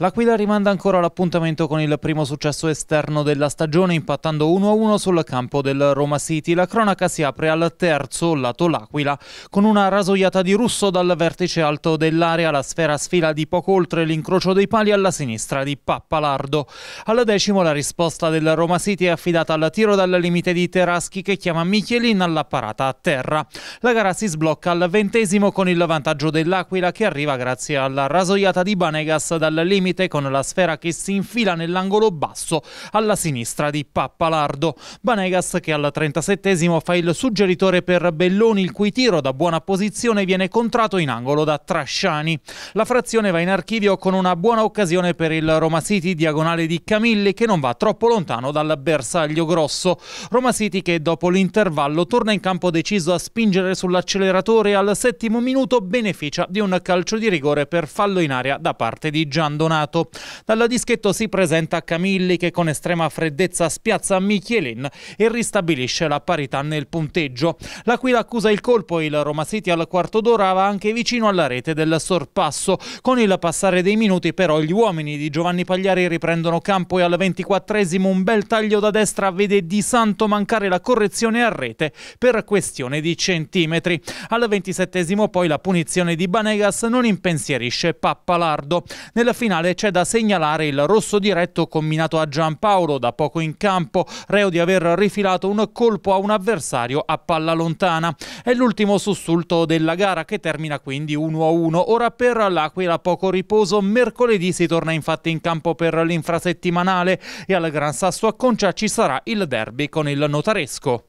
L'Aquila rimanda ancora l'appuntamento con il primo successo esterno della stagione impattando 1-1 sul campo del Roma City. La cronaca si apre al terzo lato l'Aquila con una rasoiata di Russo dal vertice alto dell'area. La sfera sfila di poco oltre l'incrocio dei pali alla sinistra di Pappalardo. Al decimo la risposta del Roma City è affidata al tiro dal limite di Teraschi che chiama Michelin alla parata a terra. La gara si sblocca al ventesimo con il vantaggio dell'Aquila che arriva grazie alla rasoiata di Banegas dal limite limite con la sfera che si infila nell'angolo basso alla sinistra di Pappalardo. Banegas che al 37 fa il suggeritore per Belloni il cui tiro da buona posizione viene contrato in angolo da Trasciani. La frazione va in archivio con una buona occasione per il Roma City diagonale di Camilli che non va troppo lontano dal bersaglio grosso. Roma City che dopo l'intervallo torna in campo deciso a spingere sull'acceleratore al settimo minuto beneficia di un calcio di rigore per fallo in aria da parte di Gian Donato campionato. Dalla dischetto si presenta Camilli che con estrema freddezza spiazza Michelin e ristabilisce la parità nel punteggio. L'Aquila accusa il colpo e il Roma City al quarto d'ora va anche vicino alla rete del sorpasso. Con il passare dei minuti però gli uomini di Giovanni Pagliari riprendono campo e al 24esimo un bel taglio da destra vede Di Santo mancare la correzione a rete per questione di centimetri. Al 27esimo poi la punizione di Banegas non impensierisce Pappalardo. Nella finale Nazionale c'è da segnalare il rosso diretto combinato a Giampaolo da poco in campo, reo di aver rifilato un colpo a un avversario a palla lontana. È l'ultimo sussulto della gara che termina quindi 1-1. Ora per l'Aquila poco riposo, mercoledì si torna infatti in campo per l'infrasettimanale e al Gran Sasso a Concia ci sarà il derby con il notaresco.